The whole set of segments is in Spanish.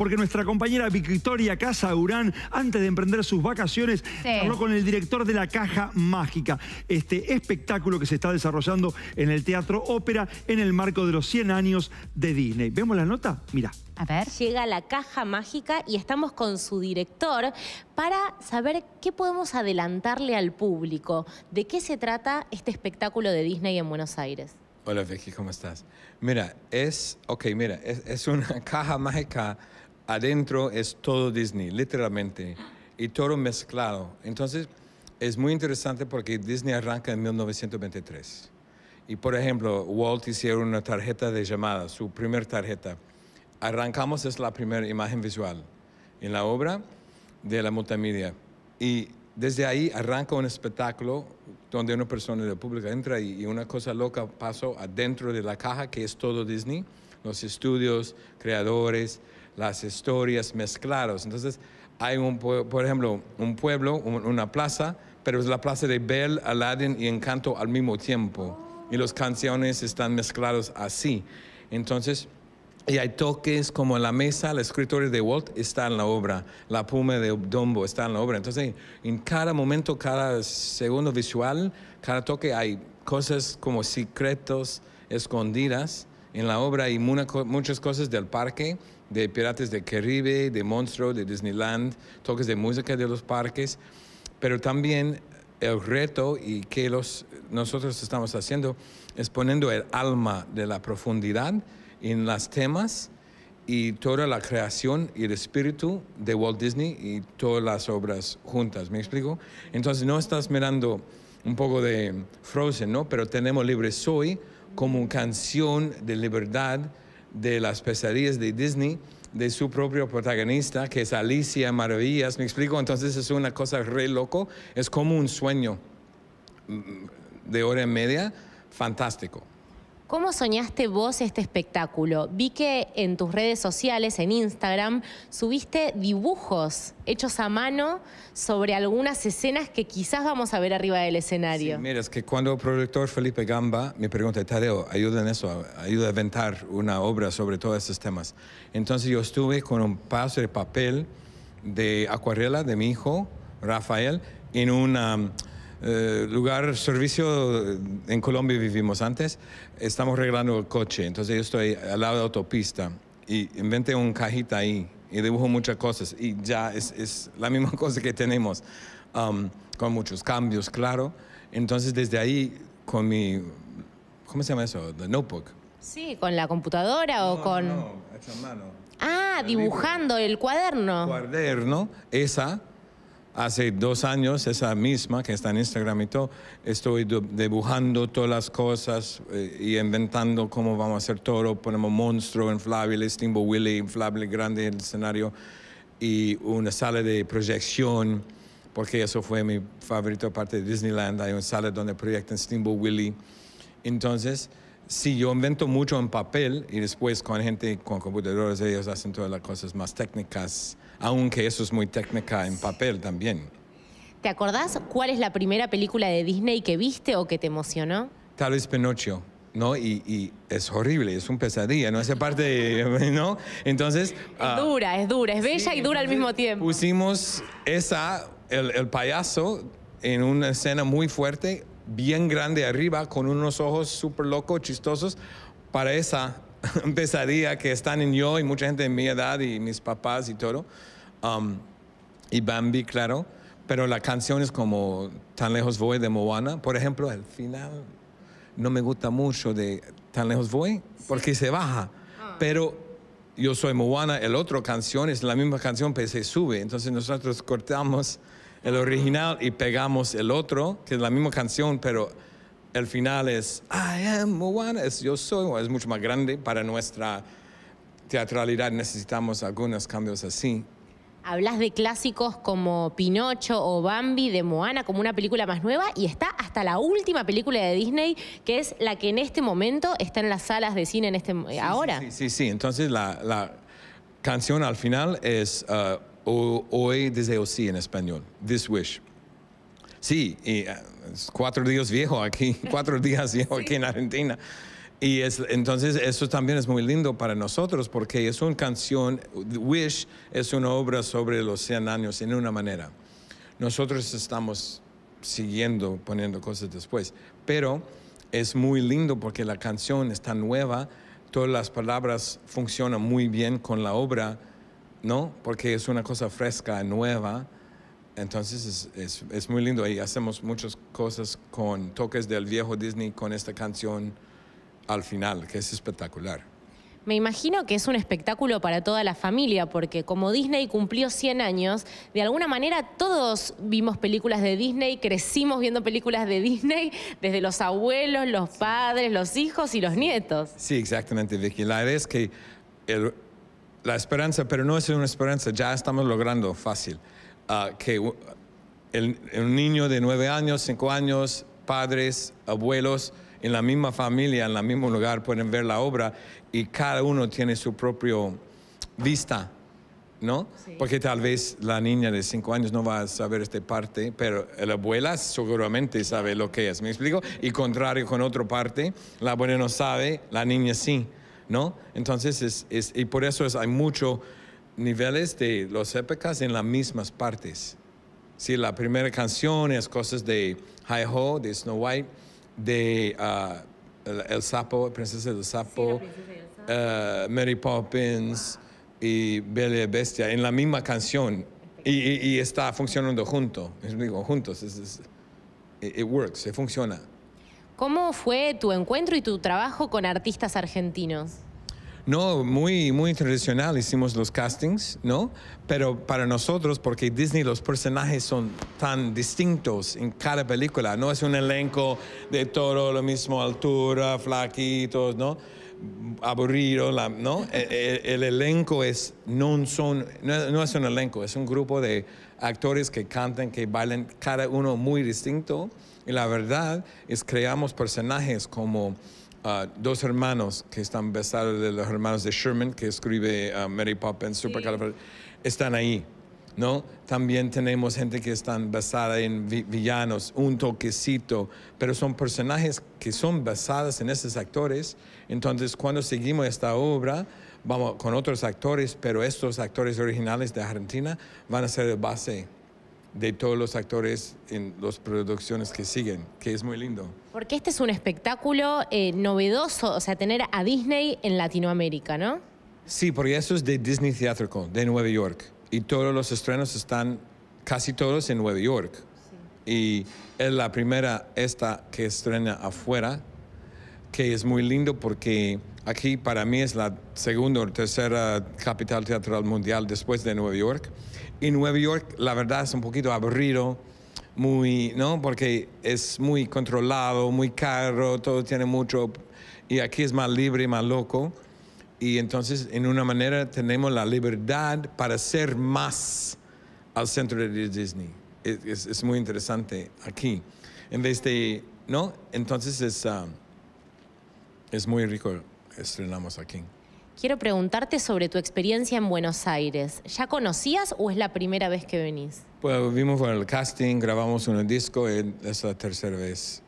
porque nuestra compañera Victoria Casa Casaurán, antes de emprender sus vacaciones, habló con el director de la Caja Mágica. Este espectáculo que se está desarrollando en el Teatro Ópera en el marco de los 100 años de Disney. ¿Vemos la nota? Mira. A ver. Llega la caja mágica y estamos con su director para saber qué podemos adelantarle al público. ¿De qué se trata este espectáculo de Disney en Buenos Aires? Hola Vicky, ¿cómo estás? Mira, es, ok, mira, es una caja mágica adentro es todo Disney, literalmente, y todo mezclado. Entonces, es muy interesante porque Disney arranca en 1923. Y por ejemplo, Walt hicieron una tarjeta de llamada, su primera tarjeta. Arrancamos es la primera imagen visual en la obra de la multimedia. Y desde ahí arranca un espectáculo donde una persona del público entra y, una cosa loca pasó adentro de la caja que es todo Disney, los estudios, creadores, las historias mezcladas. Entonces, hay, un, por ejemplo, un pueblo, una plaza, pero es la plaza de Bel, Aladdin y Encanto al mismo tiempo. Y las canciones están mezcladas así. Entonces, y hay toques como la mesa, el escritorio de Walt está en la obra, la puma de dombo está en la obra. Entonces, en cada momento, cada segundo visual, cada toque, hay cosas como secretos escondidas en la obra y muchas cosas del parque de Pirates de Caribe, de Monstruo, de Disneyland, toques de música de los parques, pero también el reto y que los, nosotros estamos haciendo es poniendo el alma de la profundidad en los temas y toda la creación y el espíritu de Walt Disney y todas las obras juntas, ¿me explico? Entonces no estás mirando un poco de Frozen, ¿no? Pero tenemos Libre Soy como canción de libertad de las pesadillas de Disney de su propio protagonista, que es Alicia Maravillas. ¿Me explico? Entonces es una cosa re loco. Es como un sueño mm, de hora y media fantástico. ¿Cómo soñaste vos este espectáculo? Vi que en tus redes sociales, en Instagram, subiste dibujos hechos a mano sobre algunas escenas que quizás vamos a ver arriba del escenario. mira, es que cuando el productor Felipe Gamba me pregunta, Tadeo, ayuda en eso, ayuda a inventar una obra sobre todos estos temas. Entonces yo estuve con un paso de papel de acuarela de mi hijo, Rafael, en una eh, lugar, servicio, eh, en Colombia vivimos antes, estamos arreglando el coche, entonces yo estoy al lado de la autopista y inventé un cajita ahí y dibujo muchas cosas y ya es, la misma cosa que tenemos, um, con muchos cambios, claro. Entonces desde ahí, con mi, ¿cómo se llama eso? The notebook. Sí, con la computadora o con... No, mano. Ah, dibujando el cuaderno. Cuaderno, esa Hace dos años, esa misma que está en Instagram y todo, estoy dibujando todas las cosas eh, y inventando cómo vamos a hacer todo. Ponemos monstruo, inflable, Steamboat Willy, inflable grande en el escenario y una sala de proyección, porque eso fue mi favorito parte de Disneyland. Hay una sala donde proyectan Steamboat Willy. Entonces, Sí, yo invento mucho en papel y después con gente, con computadores, ellos hacen todas las cosas más técnicas, aunque eso es muy técnica en papel también. ¿Te acordás cuál es la primera película de Disney que viste o que te emocionó? Tal vez Pinocho, ¿no? Y, es horrible, es un pesadilla, ¿no? Esa parte, ¿no? Entonces... Es ah, dura, es dura, es bella y dura al mismo tiempo. Pusimos esa, el, el payaso, en una escena muy fuerte bien grande arriba con unos ojos súper locos, chistosos, para esa pesadilla que están en yo y mucha gente de mi edad y mis papás y todo. Um, y Bambi, claro. Pero la canción es como Tan lejos voy de Moana. Por ejemplo, el final no me gusta mucho de Tan lejos voy porque se baja. Ah. Pero yo soy Moana, el otro canción es la misma canción, pero se sube. Entonces nosotros cortamos el original y pegamos el otro, que es la misma canción, pero el final es I am Moana, es yo soy, es mucho más grande para nuestra teatralidad necesitamos algunos cambios así. Hablas de clásicos como Pinocho o Bambi de Moana como una película más nueva y está hasta la última película de Disney que es la que en este momento está en las salas de cine en este ahora. Sí, sí, sí, Entonces la, canción al final es uh, o, hoy deseo sí en español, this wish. Sí, y eh, cuatro días viejo aquí, cuatro días viejo aquí en Argentina. Y entonces eso también es muy lindo para nosotros porque es una canción, Wish es una obra sobre los 100 años en una manera. Nosotros estamos siguiendo poniendo cosas después, pero es muy lindo porque la canción está nueva, todas las palabras funcionan muy bien con la obra ¿no? Porque es una cosa fresca, nueva. Entonces es, muy lindo y hacemos muchas cosas con toques del viejo Disney con esta canción al final, que es espectacular. Me imagino que es un espectáculo para toda la familia, porque como Disney cumplió 100 años, de alguna manera todos vimos películas de Disney, crecimos viendo películas de Disney, desde los abuelos, los padres, los hijos y los nietos. Sí, exactamente, Vicky. La idea es que el, la esperanza, pero no es una esperanza, ya estamos logrando fácil. Ah, que el, niño de nueve años, cinco años, padres, abuelos, en la misma familia, en el mismo lugar, pueden ver la obra y cada uno tiene su propio vista, ¿no? Porque tal vez la niña de cinco años no va a saber esta parte, pero la abuela seguramente sabe lo que es, ¿me explico? Y contrario con otra parte, la abuela no sabe, la niña sí. ¿no? Entonces, es, y por eso es, hay muchos niveles de los épicas en las mismas partes. Si la primera canción es cosas de Hi-Ho, de Snow White, de ah, el, Sapo, Princesa del Sapo, ah, Mary Poppins y Bella Bestia, en la misma canción. Y, está funcionando junto, digo, juntos. Es, it works, se funciona. ¿Cómo fue tu encuentro y tu trabajo con artistas argentinos? No, muy, muy tradicional hicimos los castings, ¿no? Pero para nosotros, porque Disney los personajes son tan distintos en cada película, no es un elenco de todo, lo mismo altura, flaquitos, ¿no? aburrido, ¿no? Eh, eh, el, elenco es, no, son, no, no, es un elenco, es un grupo de actores que cantan, que bailan, cada uno muy distinto. Y la verdad es creamos personajes como ah, dos hermanos que están besados de los hermanos de Sherman, que escribe ah, Mary Poppins, Super Están ahí. ¿no? También tenemos gente que están basada en villanos, un toquecito, pero son personajes que son basados en esos actores. Entonces, cuando seguimos esta obra, vamos con otros actores, pero estos actores originales de Argentina van a ser la base de todos los actores en las producciones que siguen, que es muy lindo. Porque este es un espectáculo eh, novedoso, o sea, tener a Disney en Latinoamérica, ¿no? Sí, porque eso es de Disney Theatrical, de Nueva York y todos los estrenos están casi todos en Nueva York. Y es la primera esta que estrena afuera, que es muy lindo porque aquí para mí es la segunda o tercera capital teatral mundial después de Nueva York. Y Nueva York, la verdad, es un poquito aburrido, muy, ¿no? Porque es muy controlado, muy caro, todo tiene mucho. Y aquí es más libre, más loco. Y entonces, en una manera, tenemos la libertad para ser más al centro de Disney. Es, es, muy interesante aquí. En vez este, ¿no? Entonces es, ah, es muy rico estrenamos aquí. Quiero preguntarte sobre tu experiencia en Buenos Aires. ¿Ya conocías o es la primera vez que venís? Pues vimos con el casting, grabamos un disco, es la tercera vez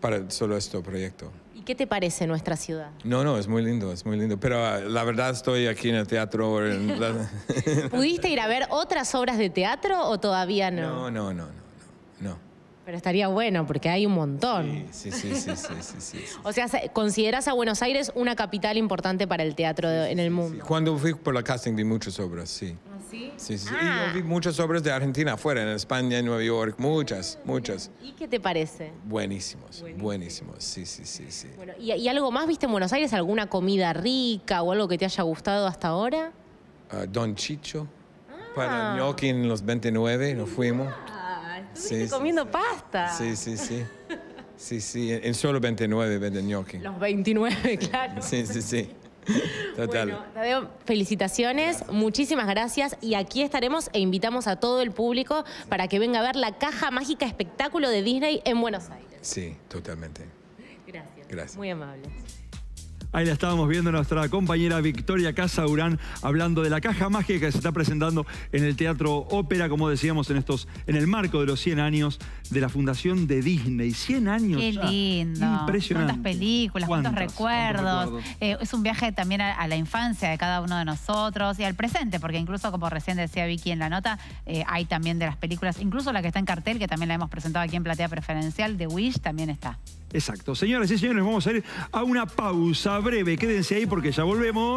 para solo este proyecto. ¿Y qué te parece nuestra ciudad? No, no, es muy lindo, es muy lindo. Pero ah, la verdad estoy aquí en el teatro. ¿Pudiste ir a ver otras obras de teatro o todavía no? No, no, no, no. no. Pero estaría bueno porque hay un montón. Sí, sí, sí, sí, sí, O sea, consideras a Buenos Aires una capital importante para el teatro en el mundo. Cuando fui por la casting vi muchas obras, sí. Ah. ¿Sí? Sí, Y yo ah. vi muchas obras de Argentina afuera, en España, en Nueva York, muchas, muchas. ¿Y qué te parece? Buenísimos, buenísimos, sí, sí, sí. sí. Bueno, ¿y, algo más viste en Buenos Aires? ¿Alguna comida rica o algo que te haya gustado hasta ahora? Ah, Don Chicho, ah. para gnocchi en los 29, nos fuimos. Ah, comiendo pasta. Sí, sí, sí. Sí, sí, en solo 29 venden gnocchi. Los 29, claro. Sí, sí, sí. Total. Tadeo, felicitaciones, muchísimas gracias y aquí estaremos e invitamos a todo el público para que venga a ver la caja mágica espectáculo de Disney en Buenos Aires. Sí, totalmente. Gracias. Gracias. Muy amable. Ahí la estábamos viendo nuestra compañera Victoria Casaurán hablando de la caja mágica que se está presentando en el Teatro Ópera, como decíamos, en estos, en el marco de los 100 años de la fundación de Disney. 100 años. Qué ah, lindo. Impresionante. Cuántas películas, cuántos recuerdos. Eh, es un viaje también a, la infancia de cada uno de nosotros y al presente, porque incluso como recién decía Vicky en la nota, eh, hay también de las películas, incluso la que está en cartel, que también la hemos presentado aquí en Platea Preferencial, de Wish, también está. Exacto. Señoras y señores, vamos a ir a una pausa breve. Quédense ahí porque ya volvemos.